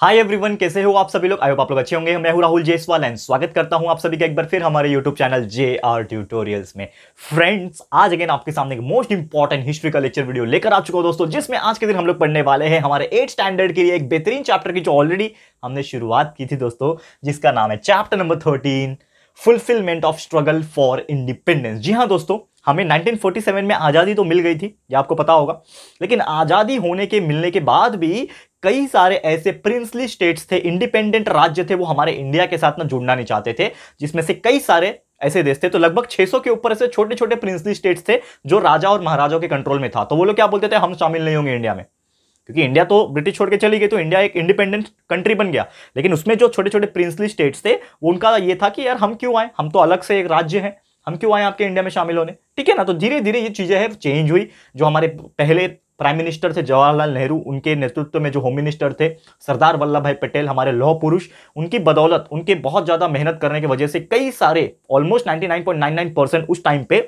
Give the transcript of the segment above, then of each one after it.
hi everyone कैसे हो आप सभी लोग आई होप आप लोग अच्छे होंगे मैं हूं राहुल जेसवाल एंड स्वागत करता हूं आप सभी का एक बार फिर हमारे YouTube channel J R tutorials में फ्रेंड्स आज अगेन आपके सामने एक मोस्ट इंपॉर्टेंट हिस्ट्री का लेक्चर वीडियो लेकर आ चुका हूं दोस्तों जिसमें आज के दिन हम लोग पढ़ने वाले हैं हमारे एट स्टैंडर्ड के लिए एक बेहतरीन चैप्टर की जो ऑलरेडी हमने शुरुआत की थी दोस्तों जिसका नाम है chapter number thirteen fulfilment of struggle for independence जी हाँ दोस्तों हमें 1947 में आज़ादी तो मिल गई थी ये आपको पता होगा लेकिन आज़ादी होने के मिलने के बाद भी कई सारे ऐसे प्रिंसली स्टेट्स थे इंडिपेंडेंट राज्य थे वो हमारे इंडिया के साथ ना जुड़ना नहीं चाहते थे जिसमें से कई सारे ऐसे देश थे तो लगभग 600 के ऊपर ऐसे छोटे छोटे प्रिंसली स्टेट्स थे जो राजा और महाराजाओं के कंट्रोल में था तो वो लोग क्या बोलते थे हम शामिल नहीं होंगे इंडिया में क्योंकि इंडिया तो ब्रिटिश छोड़ के चली गई तो इंडिया एक इंडिपेंडेंट कंट्री बन गया लेकिन उसमें जो छोटे छोटे प्रिंसली स्टेट्स थे उनका ये था कि यार हम क्यों आए हम तो अलग से एक राज्य है हम क्यों आए आपके इंडिया में शामिल होने ठीक है ना तो धीरे धीरे ये चीज़ें है चेंज हुई जो हमारे पहले प्राइम मिनिस्टर थे जवाहरलाल नेहरू उनके नेतृत्व में जो होम मिनिस्टर थे सरदार वल्लभ भाई पटेल हमारे लौह पुरुष उनकी बदौलत उनके बहुत ज़्यादा मेहनत करने की वजह से कई सारे ऑलमोस्ट 99.99 परसेंट उस टाइम पे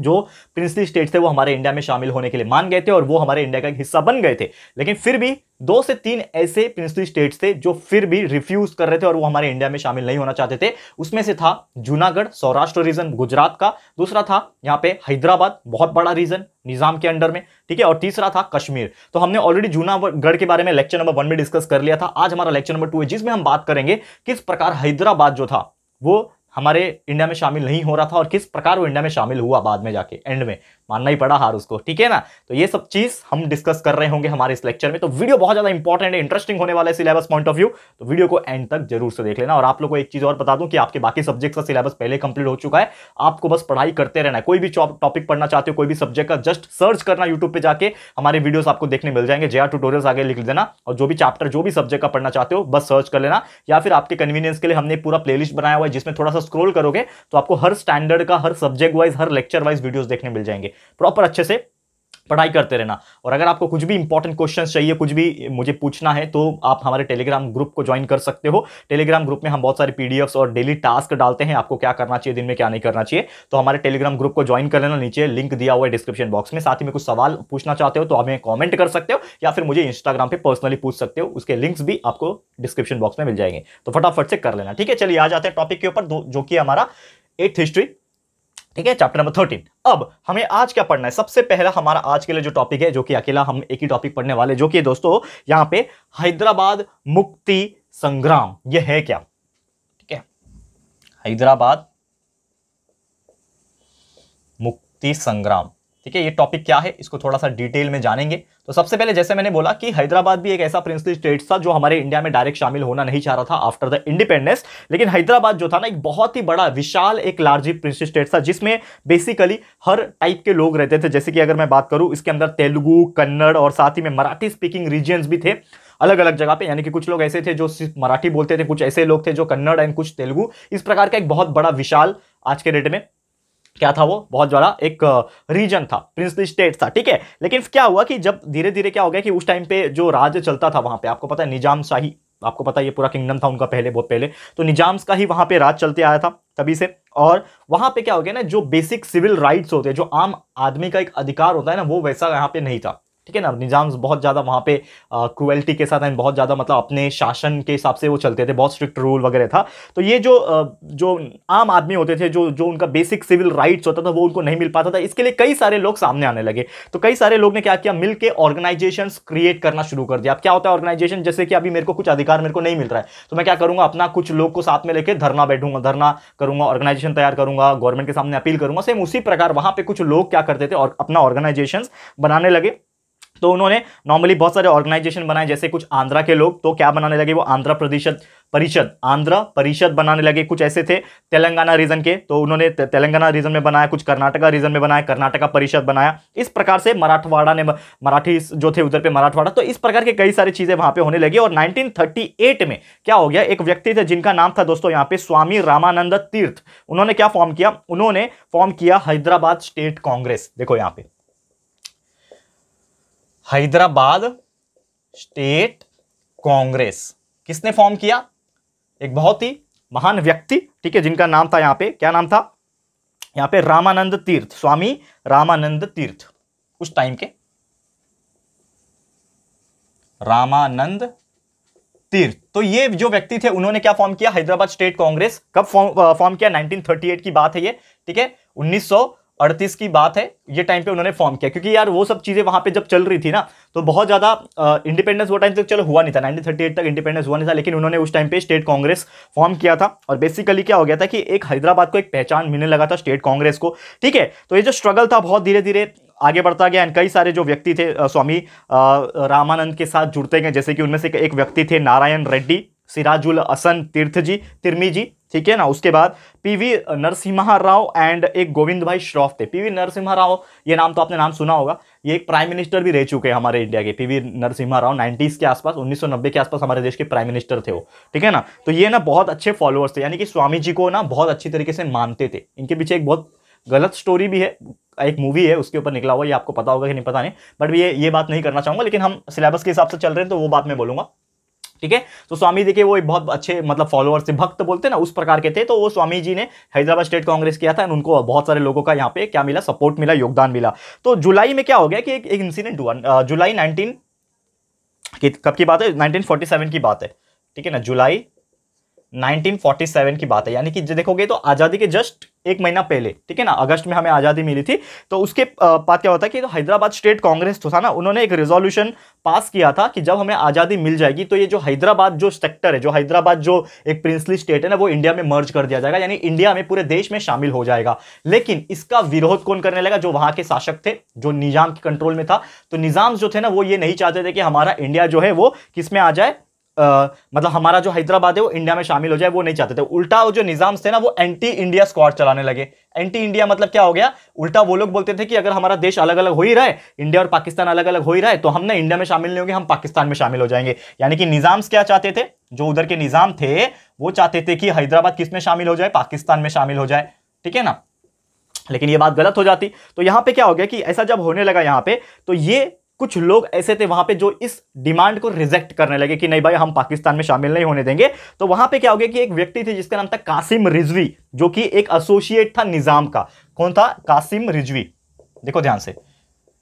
जो प्रिंसली स्टेट थे वो हमारे इंडिया में शामिल होने के लिए मान गए थे और वो हमारे इंडिया का एक हिस्सा बन गए थे लेकिन फिर भी दो से तीन ऐसे प्रिंसली स्टेट्स थे जो फिर भी रिफ्यूज कर रहे थे और वो हमारे इंडिया में शामिल नहीं होना चाहते थे उसमें से था जूनागढ़ सौराष्ट्र रीजन गुजरात का दूसरा था यहाँ पे हैदराबाद बहुत बड़ा रीजन निजाम के अंडर में ठीक है और तीसरा था कश्मीर तो हमने ऑलरेडी जूनागढ़ के बारे में लेक्चर नंबर वन में डिस्कस कर लिया था आज हमारा लेक्चर नंबर टू है जिसमें हम बात करेंगे किस प्रकार हैदराबाद जो था वो हमारे इंडिया में शामिल नहीं हो रहा था और किस प्रकार वो इंडिया में शामिल हुआ बाद में जाके एंड में मानना ही पड़ा हार उसको ठीक है ना तो ये सब चीज़ हम डिस्कस कर रहे होंगे हमारे इस लेक्चर में तो वीडियो बहुत ज़्यादा इंपॉर्टेंट है इंटरेस्टिंग होने वाला है सिलेबस पॉइंट ऑफ व्यू तो वीडियो को एंड तक जरूर से देख लेना और आप लोग को एक चीज़ और बता दूं कि आपके बाकी सब्जेक्ट का सिलेबस पहले कंप्लीट हो चुका है आपको बस पढ़ाई करते रहना है कोई भी टॉपिक पढ़ना चाहते हो कोई भी सब्जेक्ट का जस्ट सर्च करना यूट्यूब पर जाकर हमारे वीडियो आपको देखने मिल जाएंगे जे ट्यूटोरियल्स आगे लिख देना और जो भी चैप्टर जो भी सब्जेक्ट का पढ़ना चाहते हो बस सर्च कर लेना या फिर आपके कन्वीनियंस के लिए हमने पूरा प्लेलिस्ट बनाया हुआ है जिसमें थोड़ा सा स्क्रोल करोगे तो आपको हर स्टैंडर्ड का हर सब्जेक्ट वाइज हर लेक्चर वाइज वीडियोस देखने मिल जाएंगे प्रॉपर अच्छे से पढ़ाई करते रहना और अगर आपको कुछ भी इंपॉर्टेंट क्वेश्चन चाहिए कुछ भी मुझे पूछना है तो आप हमारे टेलीग्राम ग्रुप को ज्वाइन कर सकते हो टेलीग्राम ग्रुप में हम बहुत सारे पी और डेली टास्क डालते हैं आपको क्या करना चाहिए दिन में क्या नहीं करना चाहिए तो हमारे टेलीग्राम ग्रुप को ज्वाइन कर लेना नीचे लिंक दिया हुआ है डिस्क्रिप्शन बॉक्स में साथ ही में कुछ सवाल पूछना चाहते हो तो हमें कॉमेंट कर सकते हो या फिर मुझे इंस्टाग्राम पर पर्सनली पूछ सकते हो उसके लिंक्स भी आपको डिस्क्रिप्शन बॉक्स में मिल जाएंगे तो फटाफट से कर लेना ठीक है चलिए आ जाते हैं टॉपिक के ऊपर जो कि हमारा एट्थ हिस्ट्री ठीक है चैप्टर नंबर थर्टीन अब हमें आज क्या पढ़ना है सबसे पहला हमारा आज के लिए जो टॉपिक है जो कि अकेला हम एक ही टॉपिक पढ़ने वाले जो कि दोस्तों यहां पे हैदराबाद मुक्ति संग्राम ये है क्या ठीक है हैदराबाद मुक्ति संग्राम ठीक है ये टॉपिक क्या है इसको थोड़ा सा डिटेल में जानेंगे तो सबसे पहले जैसे मैंने बोला कि हैदराबाद भी एक ऐसा प्रिंसली स्टेट था जो हमारे इंडिया में डायरेक्ट शामिल होना नहीं चाह रहा था आफ्टर द इंडिपेंडेंस लेकिन हैदराबाद जो था ना एक बहुत ही बड़ा विशाल एक लार्जी प्रिंसली स्टेट था जिसमें बेसिकली हर टाइप के लोग रहते थे जैसे कि अगर मैं बात करूँ इसके अंदर तेलुगु कन्नड़ और साथ ही में मराठी स्पीकिंग रीजियंस भी थे अलग अलग जगह पे यानी कि कुछ लोग ऐसे थे जो सिर्फ मराठी बोलते थे कुछ ऐसे लोग थे जो कन्नड़ एंड कुछ तेलुगु इस प्रकार का एक बहुत बड़ा विशाल आज के डेट में क्या था वो बहुत बड़ा एक रीजन था प्रिंसली स्टेट था ठीक है लेकिन क्या हुआ कि जब धीरे धीरे क्या हो गया कि उस टाइम पे जो राज्य चलता था वहां पे आपको पता है निजाम शाही आपको पता है ये पूरा किंगडम था उनका पहले बहुत पहले तो निजाम्स का ही वहां पे राज चलते आया था तभी से और वहां पे क्या हो गया ना जो बेसिक सिविल राइट्स होते हैं जो आम आदमी का एक अधिकार होता है ना वो वैसा यहाँ पे नहीं था ठीक है ना निज़ाम्स बहुत ज़्यादा वहाँ पे क्रुअल्टी के साथ एंड बहुत ज़्यादा मतलब अपने शासन के हिसाब से वो चलते थे बहुत स्ट्रिक्ट रूल वगैरह था तो ये जो जो आम आदमी होते थे जो जो उनका बेसिक सिविल राइट्स होता था वो उनको नहीं मिल पाता था इसके लिए कई सारे लोग सामने आने लगे तो कई सारे लोग ने क्या किया मिल के ऑर्गेनाइजेशन क्रिएट करना शुरू कर दिया अब क्या होता है ऑर्गेनाइजेशन जैसे कि अभी मेरे को कुछ अधिकार मेरे को नहीं मिल रहा है तो मैं क्या करूँगा अपना कुछ लोग को साथ में लेकर धरना बैठूंगा धरना करूंगा ऑर्गेनाइजेशन तैयार करूंगा गवर्नमेंट के सामने अपील करूंगा सेम उसी प्रकार वहाँ पर कुछ लोग क्या करते थे और अपना ऑर्गेनाइजेशन बनाने लगे तो उन्होंने नॉर्मली बहुत सारे ऑर्गेनाइजेशन बनाए जैसे कुछ आंध्रा के लोग तो क्या बनाने लगे वो आंध्रा प्रदेश परिषद आंध्र परिषद बनाने लगे कुछ ऐसे थे तेलंगाना रीजन के तो उन्होंने तेलंगाना रीजन में बनाया कुछ कर्नाटका रीजन में बनाया कर्नाटका परिषद बनाया इस प्रकार से मराठवाड़ा ने मराठी जो थे उधर पे मराठवाड़ा तो इस प्रकार के कई सारी चीजें वहां पे होने लगी और 1938 में क्या हो गया एक व्यक्ति थे जिनका नाम था दोस्तों यहाँ पे स्वामी रामानंद तीर्थ उन्होंने क्या फॉर्म किया उन्होंने फॉर्म किया हैदराबाद स्टेट कांग्रेस देखो यहाँ पे हैदराबाद स्टेट कांग्रेस किसने फॉर्म किया एक बहुत ही महान व्यक्ति ठीक है जिनका नाम था यहां पे क्या नाम था यहाँ पे रामानंद तीर्थ स्वामी रामानंद तीर्थ उस टाइम के रामानंद तीर्थ तो ये जो व्यक्ति थे उन्होंने क्या फॉर्म किया हैदराबाद स्टेट कांग्रेस कब फॉर्म फॉर्म किया 1938 की बात है ये ठीक है अड़तीस की बात है ये टाइम पे उन्होंने फॉर्म किया क्योंकि यार वो सब चीज़ें वहाँ पे जब चल रही थी ना तो बहुत ज़्यादा इंडिपेंडेंस वो टाइम तक चलो हुआ नहीं था 1938 तक इंडिपेंडेंस हुआ नहीं था लेकिन उन्होंने उस टाइम पे स्टेट कांग्रेस फॉर्म किया था और बेसिकली क्या हो गया था कि एक हैदराबाद को एक पहचान मिलने लगा था स्टेट कांग्रेस को ठीक है तो ये जो स्ट्रगल था बहुत धीरे धीरे आगे बढ़ता गया एंड कई सारे जो व्यक्ति थे स्वामी रामानंद के साथ जुड़ते गए जैसे कि उनमें से एक व्यक्ति थे नारायण रेड्डी सिराजुल असन तीर्थ जी तिरमी जी ठीक है ना उसके बाद पीवी नरसिम्हा राव एंड एक गोविंद भाई श्रॉफ थे पीवी नरसिम्हा राव ये नाम तो आपने नाम सुना होगा ये एक प्राइम मिनिस्टर भी रह चुके हैं हमारे इंडिया के पीवी नरसिम्हा राव 90s के आसपास 1990 के आसपास हमारे देश के प्राइम मिनिस्टर थे वो ठीक है ना तो ये ना बहुत अच्छे फॉलोअर्स थे यानी कि स्वामी जी को ना बहुत अच्छी तरीके से मानते थे इनके पीछे एक बहुत गलत स्टोरी भी है एक मूवी है उसके ऊपर निकला हुआ ये आपको पता होगा कि नहीं पता नहीं बट ये ये बात नहीं करना चाहूंगा लेकिन हम सिलेबस के हिसाब से चल रहे हैं तो वो बात मैं बोलूंगा ठीक है तो स्वामी जी के वो एक बहुत अच्छे मतलब फॉलोअर से भक्त बोलते ना उस प्रकार के थे तो वो स्वामी जी ने हैदराबाद स्टेट कांग्रेस किया था उनको बहुत सारे लोगों का यहाँ पे क्या मिला सपोर्ट मिला योगदान मिला तो जुलाई में क्या हो गया कि एक इंसिडेंट हुआ जुलाई नाइनटीन कब की बात है नाइनटीन की बात है ठीक है ना जुलाई 1947 की बात है यानी कि देखोगे तो आज़ादी के जस्ट एक महीना पहले ठीक है ना अगस्त में हमें आज़ादी मिली थी तो उसके बाद क्या होता है कि तो हैदराबाद स्टेट कांग्रेस तो था ना उन्होंने एक रेजोल्यूशन पास किया था कि जब हमें आज़ादी मिल जाएगी तो ये जो हैदराबाद जो सेक्टर है जो हैदराबाद जो एक प्रिंसली स्टेट है ना वो इंडिया में मर्ज कर दिया जाएगा यानी इंडिया में पूरे देश में शामिल हो जाएगा लेकिन इसका विरोध कौन करने लगा जो वहाँ के शासक थे जो निज़ाम के कंट्रोल में था तो निज़ाम जो थे ना वो ये नहीं चाहते थे कि हमारा इंडिया जो है वो किस में आ जाए आ, मतलब हमारा जो हैदराबाद है वो इंडिया में शामिल हो जाए वो नहीं चाहते थे उल्टा वो जो निज़ाम थे ना वो एंटी इंडिया स्क्वाड चलाने लगे एंटी इंडिया मतलब क्या हो गया उल्टा वो लोग बोलते थे कि अगर हमारा देश अलग अलग हो ही रहा है इंडिया और पाकिस्तान अलग अलग हो ही रहा है तो हम ना इंडिया में शामिल नहीं होंगे हम पाकिस्तान में शामिल हो जाएंगे यानी कि निज़ाम्स क्या चाहते थे जो उधर के निज़ाम थे वो चाहते थे कि हैदराबाद किस में शामिल हो जाए पाकिस्तान में शामिल हो जाए ठीक है ना लेकिन ये बात गलत हो जाती तो यहाँ पे क्या हो गया कि ऐसा जब होने लगा यहाँ पे तो ये कुछ लोग ऐसे थे वहां पे जो इस डिमांड को रिजेक्ट करने लगे कि नहीं भाई हम पाकिस्तान में शामिल नहीं होने देंगे तो वहां पे क्या हो गया कि एक व्यक्ति थे जिसका नाम था कासिम रिजवी जो कि एक एसोसिएट था निजाम का कौन था कासिम रिजवी देखो ध्यान से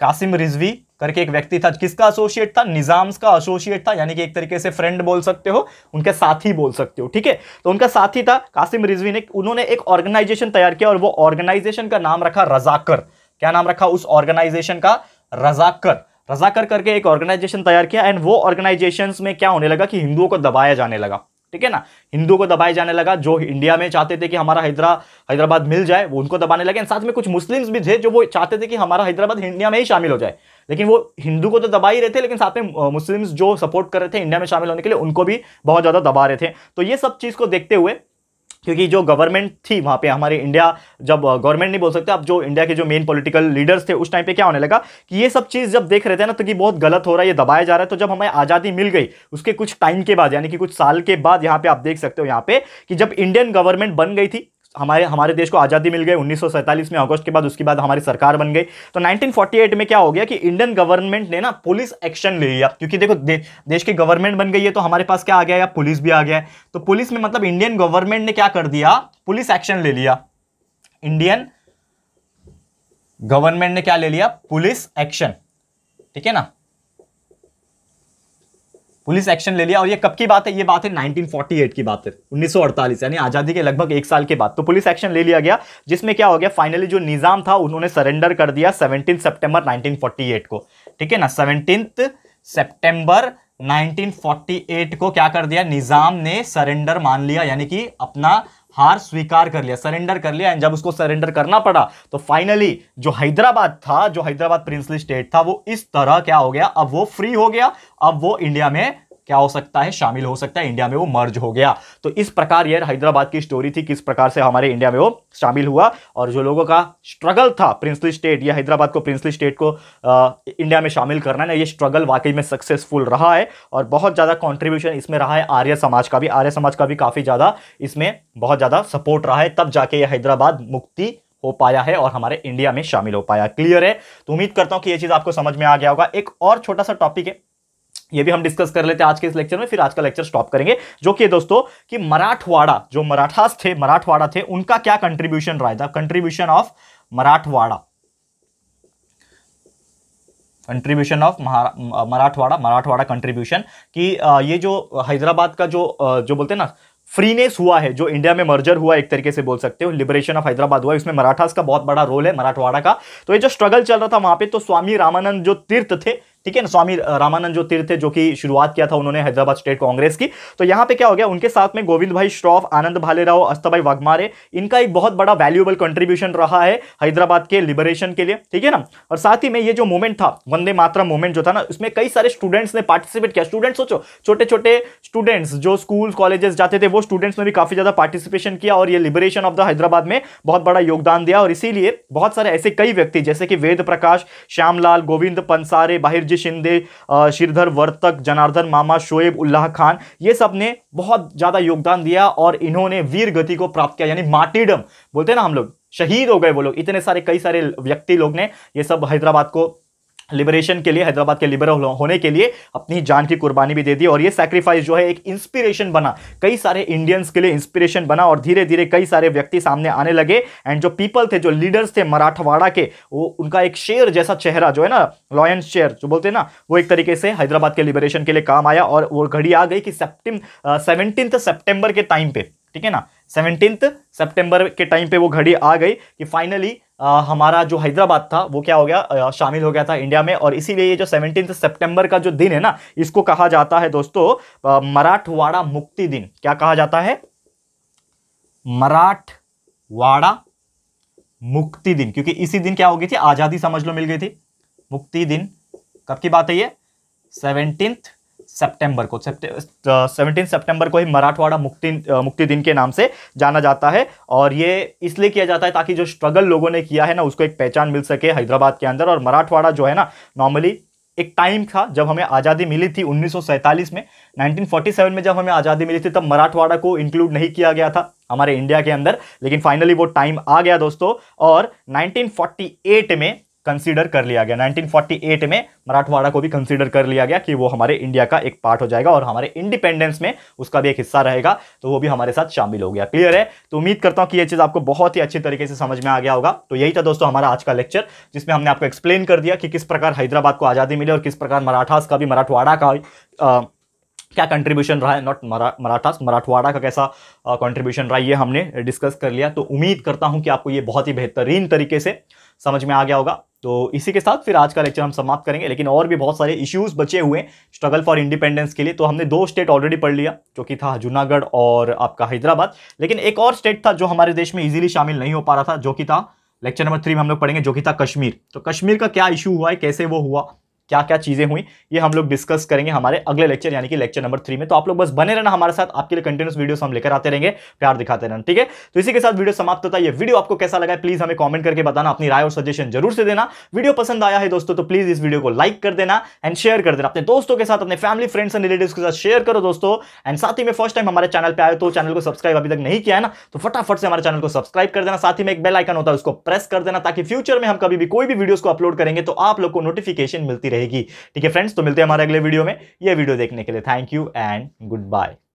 कासिम रिजवी करके एक व्यक्ति था किसका एसोसिएट था निजाम्स का एसोसिएट था यानी कि एक तरीके से फ्रेंड बोल सकते हो उनके साथी बोल सकते हो ठीक है तो उनका साथी था कासिम रिजवी ने उन्होंने एक ऑर्गेनाइजेशन तैयार किया और वो ऑर्गेनाइजेशन का नाम रखा रजाकर क्या नाम रखा उस ऑर्गेनाइजेशन का रजाकर रजाकर करके एक ऑर्गेनाइजेशन तैयार किया एंड वो ऑर्गेनाइजेशन में क्या होने लगा कि हिंदुओं को दबाया जाने लगा ठीक है ना हिंदुओं को दबाया जाने लगा जो इंडिया में चाहते थे कि हमारा हैदरा हैदराबाद मिल जाए वो उनको दबाने लगे साथ में कुछ मुस्लिम्स भी थे जो वो चाहते थे कि हमारा हैदराबाद इंडिया में ही शामिल हो जाए लेकिन वो हिंदू को तो दबा ही रहे थे लेकिन साथ में मुस्लिम्स जो सपोर्ट कर रहे थे इंडिया में शामिल होने के लिए उनको भी बहुत ज़्यादा दबा रहे थे तो ये सब चीज़ को देखते हुए क्योंकि जो गवर्नमेंट थी वहाँ पे हमारे इंडिया जब गवर्नमेंट नहीं बोल सकते अब जो इंडिया के जो मेन पॉलिटिकल लीडर्स थे उस टाइम पे क्या होने लगा कि ये सब चीज़ जब देख रहे थे ना तो कि बहुत गलत हो रहा है ये दबाया जा रहा है तो जब हमें आज़ादी मिल गई उसके कुछ टाइम के बाद यानी कि कुछ साल के बाद यहाँ पे आप देख सकते हो यहाँ पे कि जब इंडियन गवर्नमेंट बन गई थी हमारे हमारे देश को आज़ादी मिल गई उन्नीस में अगस्त के बाद उसके बाद हमारी सरकार बन गई तो 1948 में क्या हो गया कि इंडियन गवर्नमेंट ने ना पुलिस एक्शन ले लिया क्योंकि देखो दे, देश की गवर्नमेंट बन गई है तो हमारे पास क्या आ गया या पुलिस भी आ गया तो पुलिस में मतलब इंडियन गवर्नमेंट ने क्या कर दिया पुलिस एक्शन ले लिया इंडियन गवर्नमेंट ने क्या ले लिया पुलिस एक्शन ठीक है ना पुलिस एक्शन ले लिया और ये कब की बात है ये बात है 1948 की बात है 1948 यानी आज़ादी के लगभग एक साल के बाद तो पुलिस एक्शन ले लिया गया जिसमें क्या हो गया फाइनली जो निज़ाम था उन्होंने सरेंडर कर दिया 17 सितंबर 1948 को ठीक है ना सेवनटीन सितंबर 1948 को क्या कर दिया निज़ाम ने सरेंडर मान लिया यानी कि अपना हार स्वीकार कर लिया सरेंडर कर लिया एंड जब उसको सरेंडर करना पड़ा तो फाइनली जो हैदराबाद था जो हैदराबाद प्रिंसली स्टेट था वो इस तरह क्या हो गया अब वो फ्री हो गया अब वो इंडिया में क्या हो सकता है शामिल हो सकता है इंडिया में वो मर्ज हो गया तो इस प्रकार यह हैदराबाद की स्टोरी थी किस प्रकार से हमारे इंडिया में वो शामिल हुआ और जो लोगों का स्ट्रगल था प्रिंसली स्टेट या हैदराबाद को प्रिंसली स्टेट को आ, इंडिया में शामिल करना ना ये स्ट्रगल वाकई में सक्सेसफुल रहा है और बहुत ज़्यादा कॉन्ट्रीब्यूशन इसमें रहा है आर्य समाज का भी आर्य समाज का भी काफ़ी ज़्यादा इसमें बहुत ज़्यादा सपोर्ट रहा है तब जाके यह हैदराबाद मुक्ति हो पाया है और हमारे इंडिया में शामिल हो पाया क्लियर है तो उम्मीद करता हूँ कि ये चीज़ आपको समझ में आ गया होगा एक और छोटा सा टॉपिक है ये भी हम डिस्कस कर लेते हैं आज के इस लेक्चर में फिर आज का लेक्चर स्टॉप करेंगे जो कि दोस्तों कि मराठवाड़ा जो मराठास थे मराठवाड़ा थे उनका क्या कंट्रीब्यूशन रहा था contribution of Marathwada contribution of Marathwada Marathwada contribution कि ये जो हैदराबाद का जो जो बोलते हैं ना फ्रीनेस हुआ है जो इंडिया में मर्जर हुआ एक तरीके से बोल सकते हो लिबरेशन ऑफ हैदराबाद हुआ इसमें मराठास का बहुत बड़ा रोल है मराठवाड़ा का तो ये जो स्ट्रगल चल रहा था वहां पे तो स्वामी रामानंद जो तीर्थ थे ठीक है ना स्वामी रामानंद जो तीर्थ जो कि शुरुआत किया था उन्होंने हैदराबाद स्टेट कांग्रेस की तो यहाँ पे क्या हो गया उनके साथ में गोविंद भाई श्रॉफ आनंद भाले राव अस्तभाई वाघमारे इनका एक बहुत बड़ा वैल्यूएबल कंट्रीब्यूशन रहा है हैदराबाद के लिबरेशन के लिए ठीक है ना और साथ ही में ये जो मूवमेंट था वंदे मात्रा मूवमेंट जो था ना उसमें कई सारे स्टूडेंट्स ने पार्टिसिपेट किया स्टूडेंट्स सोचो छोटे छोटे स्टूडेंट्स जो स्कूल कॉलेजेस जाते थे वो स्टूडेंट्स ने भी काफी ज्यादा पार्टिसिपेशन किया और ये लिबरेशन ऑफ द हैदराबाद में बहुत बड़ा योगदान दिया और इसीलिए बहुत सारे ऐसे कई व्यक्ति जैसे कि वेद प्रकाश श्यामलाल गोविंद पंसारे बाहिर शिंदे श्रीधर वर्तक जनार्दन मामा शोएब उल्लाह खान ये सब ने बहुत ज़्यादा योगदान दिया और इन्होंने वीर गति को प्राप्त किया यानी माटीडम बोलते हैं ना हम लोग शहीद हो गए वो लोग इतने सारे कई सारे व्यक्ति लोग ने ये सब हैदराबाद को लिबरेशन के लिए हैदराबाद के लिबरल होने के लिए अपनी जान की कुर्बानी भी दे दी और ये सैक्रिफाइस जो है एक इंस्पिरेशन बना कई सारे इंडियंस के लिए इंस्पिरेशन बना और धीरे धीरे कई सारे व्यक्ति सामने आने लगे एंड जो पीपल थे जो लीडर्स थे मराठवाड़ा के वो उनका एक शेर जैसा चेहरा जो है ना लॉयन शेयर जो बोलते हैं ना वो एक तरीके से हैदराबाद के लिबरेशन के लिए काम आया और वो घड़ी आ गई कि सेप्टिम सेवनटीन सेप्टेम्बर के टाइम पे ठीक है ना सेवनटीन सेप्टेंबर के टाइम पे वो घड़ी आ गई कि फाइनली आ, हमारा जो हैदराबाद था वो क्या हो गया आ, शामिल हो गया था इंडिया में और इसीलिए ये जो सेवनटीन सितंबर का जो दिन है ना इसको कहा जाता है दोस्तों मराठवाड़ा मुक्ति दिन क्या कहा जाता है मराठवाड़ा मुक्ति दिन क्योंकि इसी दिन क्या हो गई थी आज़ादी समझ लो मिल गई थी मुक्ति दिन कब की बात है ये सेवनटींथ सितंबर को सेवनटीन सितंबर को ही मराठवाड़ा मुक्ति मुक्ति दिन के नाम से जाना जाता है और ये इसलिए किया जाता है ताकि जो स्ट्रगल लोगों ने किया है ना उसको एक पहचान मिल सके हैदराबाद के अंदर और मराठवाड़ा जो है ना नॉर्मली एक टाइम था जब हमें आज़ादी मिली थी 1947 में 1947 में जब हमें आज़ादी मिली थी तब मराठवाड़ा को इंक्लूड नहीं किया गया था हमारे इंडिया के अंदर लेकिन फाइनली वो टाइम आ गया दोस्तों और 1948 में कंसीडर कर लिया गया 1948 में मराठवाड़ा को भी कंसीडर कर लिया गया कि वो हमारे इंडिया का एक पार्ट हो जाएगा और हमारे इंडिपेंडेंस में उसका भी एक हिस्सा रहेगा तो वो भी हमारे साथ शामिल हो गया क्लियर है तो उम्मीद करता हूँ कि ये चीज़ आपको बहुत ही अच्छी तरीके से समझ में आ गया होगा तो यही था दोस्तों हमारा आज का लेक्चर जिसमें हमने आपको एक्सप्लेन कर दिया कि किस प्रकार हैदराबाद को आज़ादी मिली और किस प्रकार मराठास का भी मराठवाड़ा का आ, क्या कंट्रीब्यूशन रहा है नॉट मरा मराठास मराठवाड़ा का कैसा कंट्रीब्यूशन रहा ये हमने डिस्कस कर लिया तो उम्मीद करता हूँ कि आपको ये बहुत ही बेहतरीन तरीके से समझ में आ गया होगा तो इसी के साथ फिर आज का लेक्चर हम समाप्त करेंगे लेकिन और भी बहुत सारे इश्यूज बचे हुए हैं स्ट्रगल फॉर इंडिपेंडेंस के लिए तो हमने दो स्टेट ऑलरेडी पढ़ लिया जो कि था जूनागढ़ और आपका हैदराबाद लेकिन एक और स्टेट था जो हमारे देश में इजीली शामिल नहीं हो पा रहा था जो कि था लेक्चर नंबर थ्री में हम लोग पढ़ेंगे जो कि था कश्मीर तो कश्मीर का क्या इशू हुआ है कैसे वो हुआ क्या क्या चीज़ें हुई ये हम लोग डिस्कस करेंगे हमारे अगले लेक्चर यानी कि लेक्चर नंबर थ्री में तो आप लोग बस बने रहना हमारे साथ आपके लिए कंटिन्यूस वीडियोस हम लेकर आते रहेंगे प्यार दिखाते रहना ठीक है तो इसी के साथ वीडियो समाप्त होता है ये वीडियो आपको कैसा लगा प्लीज़ हमें कॉमेंट करके बताना अपनी राय और सजेशन जरूर से देना वीडियो पसंद आया है दोस्तों तो प्लीज़ इस वीडियो को लाइक कर देना एंड शेयर कर देना अपने दोस्तों के साथ अपने फैमिली फ्रेंड्स एंड रिलेटिव के साथ शेयर करो दोस्तों एंड साथ ही में फर्स्ट टाइम हमारे चैनल पर आए तो चैनल को सब्सक्राइब अभी तक नहीं किया है ना तो फटाफट से हमारे चैनल को सब्सक्राइब कर देना साथ ही में एक बेल आइकन होता है उसको प्रेस कर देना ताकि फ्यूचर में हम कभी भी कोई भी वीडियोस को अपलोड करेंगे तो आप लोग को नोटिफिकेशन मिलती रहे रहेगी ठीक है फ्रेंड्स तो मिलते हैं हमारे अगले वीडियो में ये वीडियो देखने के लिए thank you and good bye